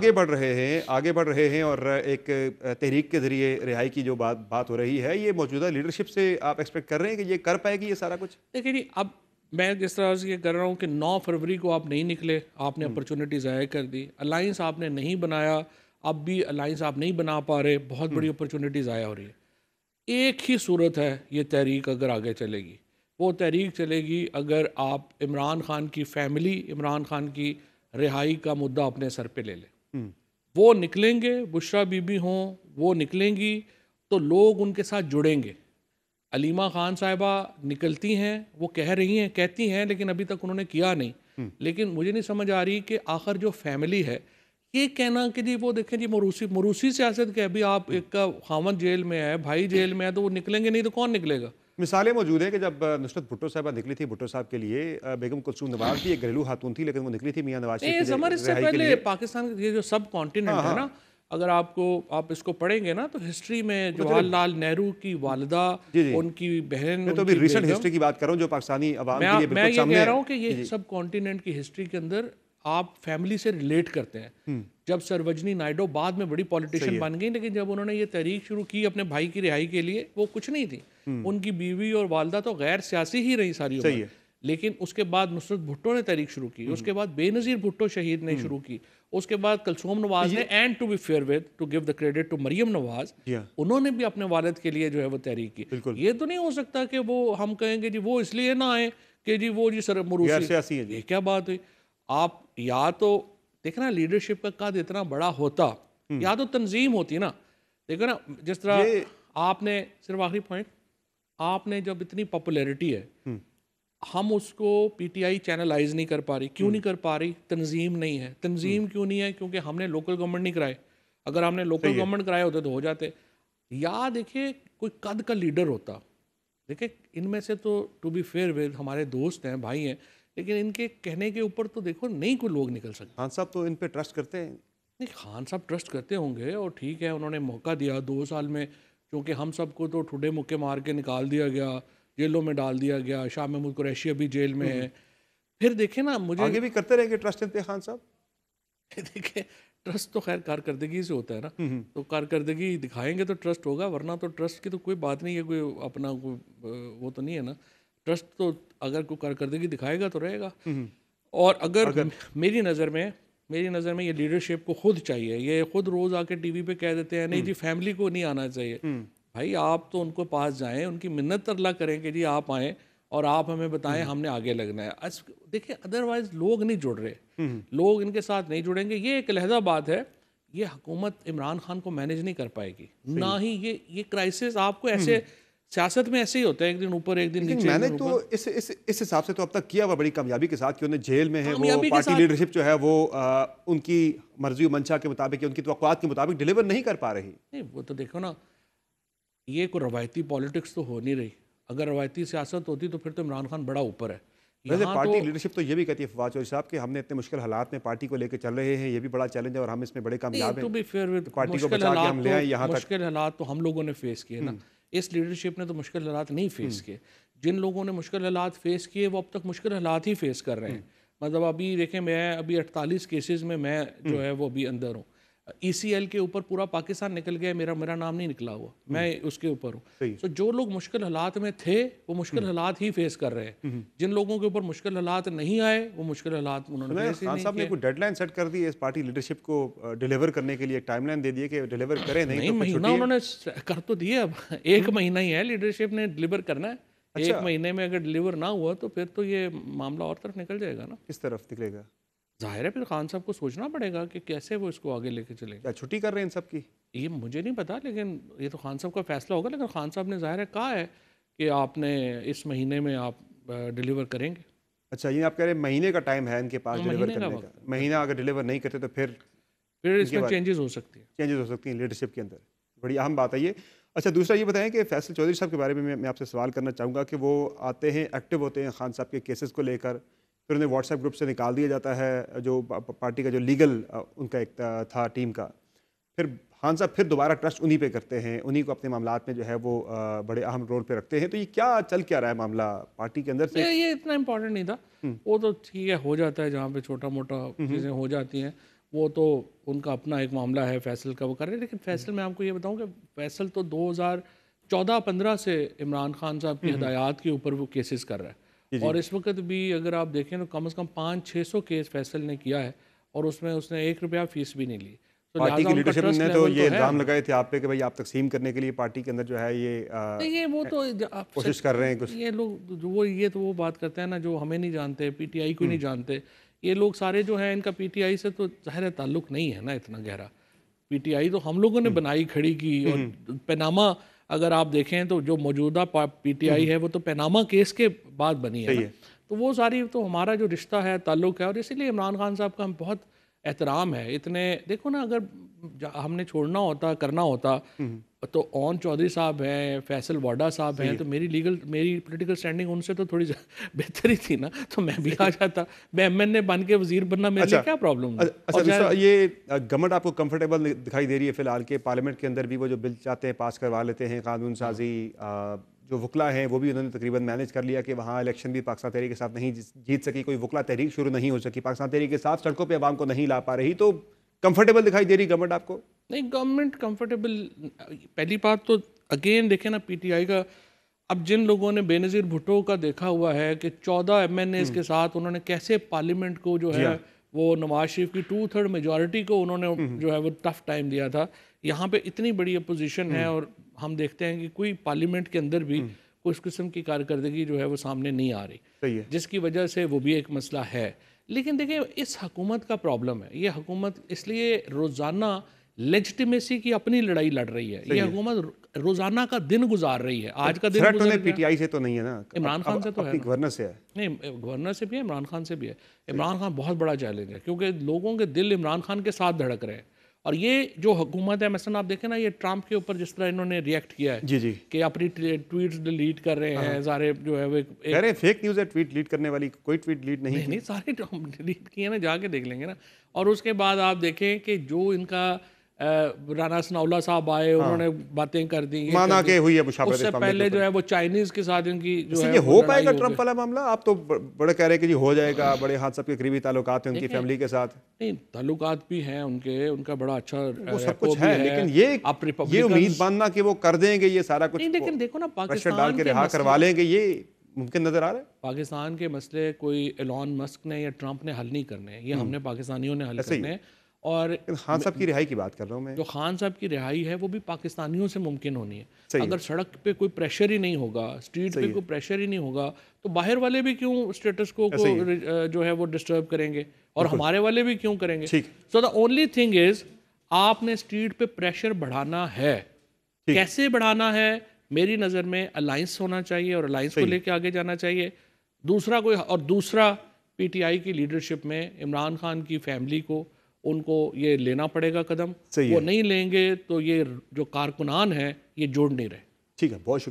आगे बढ़ रहे हैं आगे बढ़ रहे हैं और एक तहरीक के जरिए रिहाई की जो बात बात हो रही है ये मौजूदा लीडरशिप से आप एक्सपेक्ट कर रहे हैं कि ये कर पाएगी ये सारा कुछ देखिए जी अब मैं जिस तरह से ये कर रहा हूँ कि 9 फरवरी को आप नहीं निकले आपने अपॉर्चुनिटी हम्म। ज़ाया कर दी अलाइंस आपने नहीं बनाया अब भी अलाइंस आप नहीं बना पा रहे बहुत बड़ी अपॉर्चुनिटी हम्म। ज़ाया हो रही है एक ही सूरत है ये तहरीक अगर आगे चलेगी वो तहरीक चलेगी अगर आप इमरान खान की फैमिली इमरान खान की रिहाई का मुद्दा अपने सर पर ले लें वो निकलेंगे बुशरा बीबी हों वो निकलेंगी तो लोग उनके साथ जुड़ेंगे अलीमा खान साहिबा निकलती हैं वो कह रही हैं कहती हैं लेकिन अभी तक उन्होंने किया नहीं हम्म। लेकिन मुझे नहीं समझ आ रही कि आखिर जो फैमिली है ये कहना कि जी वो देखें जी मरूसी मरूसी सियासत के अभी आप एक का खावन जेल में है भाई जेल में है तो वो निकलेंगे नहीं तो कौन निकलेगा मिसालें मौजूद हैं कि जब नुसरत भुट्टो साहबा निकली थी भुट्टो साहब के लिए बेगम कुलसूम नवाज भी एक घरेलू खातून थी लेकिन वो निकली थी मियाँ नवाज इससे पहले पाकिस्तान के जो सब कॉन्टिनेंट हाँ, है हाँ। ना अगर आपको आप इसको पढ़ेंगे ना तो हिस्ट्री में तो जवाहरलाल नेहरू की वालदा जी जी। उनकी बहन मैं तो अभी रिसेंट हिस्ट्री की बात कर रहा हूँ जो पाकिस्तानी मैं ये कह रहा हूँ कि ये सब कॉन्टिनेंट की हिस्ट्री के अंदर आप फैमिली से रिलेट करते हैं हम्म। जब सरवजनी नायडो बाद में बड़ी पॉलिटिशियन बन गई लेकिन जब उन्होंने ये तहरीक शुरू की अपने भाई की रिहाई के लिए वो कुछ नहीं थी हम्म। उनकी बीवी और वालदा तो गैर सियासी ही रही सारी उम्र लेकिन उसके बाद नुसरत भुट्टो ने तहरीक शुरू की हम्म। उसके बाद बेनज़ीर भुट्टो शहीद ने हम्म। शुरू की उसके बाद कलसोम नवाज ने and to be fair with to give the credit to Maryam Nawaz उन्होंने भी अपने वालद के लिए जो है वो तहरीक की ये तो नहीं हो सकता कि वो हम कहेंगे जी वो इसलिए ना आए कि जी वो जी सर मरूसी ये क्या बात हुई आप या तो देखना लीडरशिप का कद इतना बड़ा होता हम्म। या तो तंजीम होती ना देखो ना जिस तरह आपने सिर्फ आखिरी पॉइंट आपने जब इतनी पॉपुलैरिटी है हम्म। हम उसको पीटीआई चैनलाइज नहीं कर पा रही क्यों हम्म। नहीं कर पा रही तंजीम नहीं है तंजीम क्यों नहीं है क्योंकि हमने लोकल गवर्नमेंट नहीं कराए अगर हमने लोकल गवर्नमेंट कराए होते तो हो जाते या देखिए कोई कद का लीडर होता देखिए इनमें से तो टू बी फेयर विद हमारे दोस्त हैं भाई हैं लेकिन इनके कहने के ऊपर तो देखो नहीं कोई लोग निकल सकते खान साहब तो इन पर ट्रस्ट करते हैं नहीं खान साहब ट्रस्ट करते होंगे और ठीक है उन्होंने मौका दिया दो साल में क्योंकि हम सबको तो ठुडे मुक्के मार के निकाल दिया गया जेलों में डाल दिया गया शाह महमूद कुरैशी अभी जेल में है फिर देखे ना मुझे आगे भी करते रहेंगे ट्रस्ट इनते खान साहब देखिए ट्रस्ट तो खैर कारकर्दगी से होता है ना हम्म, हम्म। तो कारकर्दगी दिखाएंगे तो ट्रस्ट होगा वरना तो ट्रस्ट की तो कोई बात नहीं है कोई अपना कोई वो तो नहीं है ना ट्रस्ट तो अगर कोई कारकर्दगी दिखाएगा तो रहेगा हम्म। और अगर, अगर मेरी नज़र में मेरी नज़र में ये लीडरशिप को खुद चाहिए ये खुद रोज़ आके टीवी पे कह देते हैं नहीं जी फैमिली हम्म। को नहीं आना चाहिए हम्म। भाई आप तो उनको पास जाएं उनकी मिन्नत अल्लाह करें कि जी आप आएँ और आप हमें बताएं हमने आगे लगना है आज देखिए अदरवाइज लोग नहीं जुड़ रहे लोग इनके साथ नहीं जुड़ेंगे ये एक लहजा बात है ये हुकूमत इमरान खान को मैनेज नहीं कर पाएगी ना ही ये ये क्राइसिस आपको ऐसे सियासत में ऐसे ही होता है एक दिन ऊपर एक दिन नीचे मैंने तो इस इस इस हिसाब से तो अब तक किया हुआ बड़ी कामयाबी के साथ कि उन्हें जेल में है वो पार्टी लीडरशिप जो है वो आ, उनकी मर्जी मंशा के मुताबिक उनकी तो के मुताबिक डिलीवर नहीं कर पा रही नहीं वो तो देखो ना ये कोई रवायती पॉलिटिक्स तो हो नहीं रही अगर रवायती सियासत होती तो फिर तो इमरान खान बड़ा ऊपर है वैसे पार्टी तो, लीडरशिप तो ये भी कहती है फवाद चौधरी साहब कि हमने इतने मुश्किल हालात में पार्टी को लेकर चल रहे हैं ये भी बड़ा चैलेंज है और हम इसमें बड़े कामयाब तो हैं तो भी फिर पार्टी को बचा के हम ले तो- आए यहाँ तक मुश्किल हालात तो हम लोगों ने फेस किए ना हम्म। इस लीडरशिप ने तो मुश्किल हालात नहीं फेस हम्म। किए जिन लोगों ने मुश्किल हालात फेस किए वो अब तक मुश्किल हालात ही फेस कर रहे हैं हम्म। मतलब अभी देखें मैं अभी 48 केसेस में मैं जो हम्म। है वो अभी अंदर हूँ ई e के ऊपर पूरा पाकिस्तान निकल गया मेरा मेरा नाम नहीं निकला हुआ हम्म। मैं उसके ऊपर हूँ तो जो लोग मुश्किल हालात में थे वो मुश्किल हम्म। हालात ही फेस कर रहे हैं हम्म। जिन लोगों के ऊपर मुश्किल हालात नहीं आए वो मुश्किल हालात उन्होंने डेडलाइन सेट कर दी इस पार्टी लीडरशिप को डिलीवर करने के लिए टाइम लाइन दे दिए कि डिलीवर करें नहीं, नहीं तो महीना उन्होंने कर तो दिए अब एक महीना ही है लीडरशिप ने डिलीवर करना है अच्छा। एक महीने में अगर डिलीवर ना हुआ तो फिर तो ये मामला और तरफ निकल जाएगा ना किस तरफ निकलेगा जाहिर है फिर खान साहब को सोचना पड़ेगा कि कैसे वो इसको आगे लेके चलेंगे छुट्टी कर रहे हैं इन सब की ये मुझे नहीं पता लेकिन ये तो खान साहब का फैसला होगा लेकिन खान साहब ने जाहिर है कहा है कि आपने इस महीने में आप डिलीवर करेंगे अच्छा ये आप कह रहे हैं महीने का टाइम है इनके पास डिलीवर हाँ, करने का महीना अगर डिलीवर नहीं करते तो फिर फिर इसमें चेंजेस हो सकती है चेंजेस हो सकती हैं लीडरशिप के अंदर बड़ी अहम बात है ये अच्छा दूसरा ये बताएं कि फैसल चौधरी साहब के बारे में मैं आपसे सवाल करना चाहूँगा कि वो आते हैं एक्टिव होते हैं खान साहब के केसेस को लेकर फिर उन्हें व्हाट्सएप ग्रुप से निकाल दिया जाता है जो पार्टी का जो लीगल उनका एक था टीम का फिर खान साहब फिर दोबारा ट्रस्ट उन्हीं पे करते हैं उन्हीं को अपने मामला में जो है वो बड़े अहम रोल पे रखते हैं तो ये क्या चल क्या रहा है मामला पार्टी के अंदर से ये, ये इतना इम्पोर्टेंट नहीं था हम्म। वो तो ठीक है हो जाता है जहाँ पे छोटा मोटा हम्म। चीज़ें हो जाती हैं वो तो उनका अपना एक मामला है फैसल का वो कर रहे हैं लेकिन हम्म। फैसल मैं आपको ये बताऊँ कि फैसल तो दो चौदह पंद्रह से इमरान खान साहब की हदायात के ऊपर वो केसेस कर रहा है और इस वक्त भी अगर आप देखें तो कम से कम पाँच छः सौ केस फैसल ने किया है और उसमें उसने एक रुपया फीस भी नहीं ली तो पार्टी की लीडरशिप ने तो ये तो इल्जाम लगाए थे आप पे कि भाई आप तकसीम करने के लिए पार्टी के अंदर जो है ये आ, तो ये वो तो कोशिश कर रहे हैं कुछ ये लोग वो ये तो वो बात करते हैं ना जो हमें नहीं जानते पीटीआई को नहीं हम्म। जानते ये लोग सारे जो हैं इनका पीटीआई से तो ज़ाहिर ताल्लुक नहीं है ना इतना गहरा पीटीआई तो हम लोगों ने हम्म। बनाई खड़ी की और हम्म। पैनामा अगर आप देखें तो जो मौजूदा पीटीआई हम्म। है वो तो पैनामा केस के बाद बनी है, है। तो वो सारी तो हमारा जो रिश्ता है ताल्लुक है और इसीलिए इमरान खान साहब का हम बहुत एहतराम है इतने देखो ना अगर हमने छोड़ना होता करना होता हम्म। तो ओन चौधरी साहब हैं फैसल वाडा साहब हैं तो मेरी लीगल मेरी पॉलिटिकल स्टैंडिंग उनसे तो थोड़ी बेहतर ही थी ना तो मैं भी आ जाता मैं एम एन ए बन के वजीर बनना मेरे अच्छा, क्या प्रॉब्लम अच्छा, अच्छा ये गवर्नमेंट आपको कंफर्टेबल दिखाई दे रही है फिलहाल के पार्लियामेंट के अंदर भी वो जो बिल चाहते हैं पास करवा लेते हैं कानून साजी जो वकला हैं वो भी उन्होंने तकरीबन मैनेज कर लिया कि वहाँ इलेक्शन भी पाकिस्तान तहरीक के साथ नहीं जीत सकी कोई वकला तहरीक शुरू नहीं हो सकी पाकिस्तान तहरीक के साथ सड़कों पर आवाम को नहीं ला पा रही तो कंफर्टेबल दिखाई दे रही गवर्नमेंट आपको नहीं गवर्नमेंट कंफर्टेबल पहली बात तो अगेन देखे ना पीटीआई का अब जिन लोगों ने बेनज़ीर भुट्टो का देखा हुआ है कि चौदह एम हम्म। एन के साथ उन्होंने कैसे पार्लियामेंट को जो है हाँ। वो नवाज शरीफ की टू थर्ड मेजोरिटी को उन्होंने हम्म, हम्म। जो है वो टफ टाइम दिया था यहाँ पे इतनी बड़ी अपोजिशन है और हम देखते हैं कि कोई पार्लियामेंट के अंदर भी उस किस्म की कारकर्दगी जो है वो सामने नहीं आ रही जिसकी वजह से वो भी एक मसला है लेकिन देखिए इस हकूमत का प्रॉब्लम है ये हकूमत इसलिए रोज़ाना लेजिटिमेसी की अपनी लड़ाई लड़ रही है ये हुकूमत रोजाना का दिन गुजार रही है आज का दिन उन्हें तो पीटीआई से तो नहीं है ना इमरान खान से तो है गवर्नर से है नहीं गवर्नर से भी है इमरान खान से भी है इमरान खान बहुत बड़ा चैलेंज है क्योंकि लोगों के दिल इमरान खान के साथ धड़क रहे हैं और ये जो हुकूमत है मसलन आप देखें ना ये ट्रंप के ऊपर जिस तरह इन्होंने रिएक्ट किया है जी जी कि अपनी ट्वीट डिलीट कर रहे हैं हाँ। सारे जो है वो रहे फेक न्यूज़ है ट्वीट डिलीट करने वाली कोई ट्वीट डिलीट नहीं नहीं, नहीं सारे डिलीट किए ना जाके देख लेंगे ना और उसके बाद आप देखें कि जो इनका राना सनाउला साहब आए हाँ। उन्होंने बातें कर दी माना के हुई है उससे पहले जो है वो चाइनीज के साथ इनकी जो है हो पाएगा ट्रंप वाला मामला आप तो बड़े कह रहे हैं कि जी हो जाएगा बड़े हाथ सबके करीबी ताल्लुकात हैं उनकी फैमिली के साथ नहीं ताल्लुकात भी हैं उनके उनका बड़ा अच्छा वो सब कुछ है लेकिन ये आप ये उम्मीद बांधना की वो कर देंगे ये सारा कुछ लेकिन देखो ना पाकिस्तान डाल के रिहा करवा लेंगे ये मुमकिन नज़र आ रहा है पाकिस्तान के मसले कोई एलॉन मस्क ने या ट्रंप ने हल नहीं करने ये हम्म। हमने पाकिस्तानियों ने हल करने हैं और खान साहब की रिहाई की बात कर रहा हूँ मैं जो खान साहब की रिहाई है वो भी पाकिस्तानियों से मुमकिन होनी है अगर है। सड़क पे कोई प्रेशर ही नहीं होगा स्ट्रीट पे कोई प्रेशर ही नहीं होगा तो बाहर वाले भी क्यों स्टेटस को, को जो है वो डिस्टर्ब करेंगे और हमारे वाले भी क्यों करेंगे so the only thing is आपने स्ट्रीट पे प्रेशर बढ़ाना है कैसे बढ़ाना है मेरी नज़र में अलायंस होना चाहिए और अलायंस को लेके आगे जाना चाहिए दूसरा कोई और दूसरा पीटीआई की लीडरशिप में इमरान खान की फैमिली को उनको ये लेना पड़ेगा कदम वो नहीं लेंगे तो ये जो कारकुनान है ये जोड़ नहीं रहे ठीक है बहुत